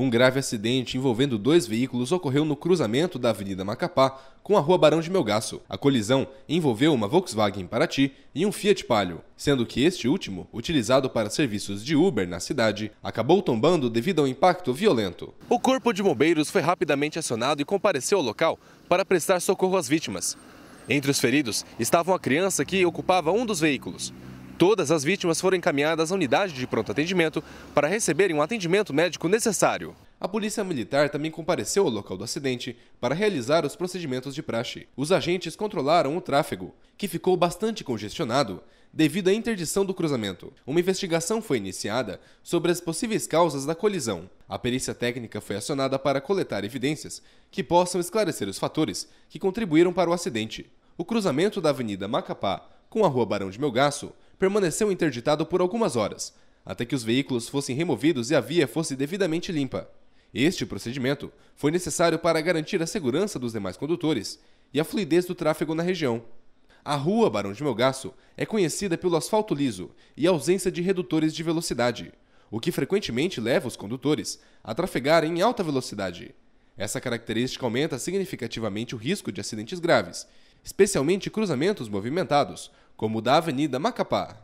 Um grave acidente envolvendo dois veículos ocorreu no cruzamento da Avenida Macapá com a Rua Barão de Melgaço. A colisão envolveu uma Volkswagen Paraty e um Fiat Palio, sendo que este último, utilizado para serviços de Uber na cidade, acabou tombando devido ao impacto violento. O Corpo de Bombeiros foi rapidamente acionado e compareceu ao local para prestar socorro às vítimas. Entre os feridos estavam a criança que ocupava um dos veículos. Todas as vítimas foram encaminhadas à unidade de pronto atendimento para receberem o um atendimento médico necessário. A Polícia Militar também compareceu ao local do acidente para realizar os procedimentos de praxe. Os agentes controlaram o tráfego, que ficou bastante congestionado devido à interdição do cruzamento. Uma investigação foi iniciada sobre as possíveis causas da colisão. A perícia técnica foi acionada para coletar evidências que possam esclarecer os fatores que contribuíram para o acidente. O cruzamento da Avenida Macapá com a Rua Barão de Melgaço permaneceu interditado por algumas horas, até que os veículos fossem removidos e a via fosse devidamente limpa. Este procedimento foi necessário para garantir a segurança dos demais condutores e a fluidez do tráfego na região. A rua Barão de Melgaço é conhecida pelo asfalto liso e ausência de redutores de velocidade, o que frequentemente leva os condutores a trafegar em alta velocidade. Essa característica aumenta significativamente o risco de acidentes graves especialmente cruzamentos movimentados, como o da Avenida Macapá.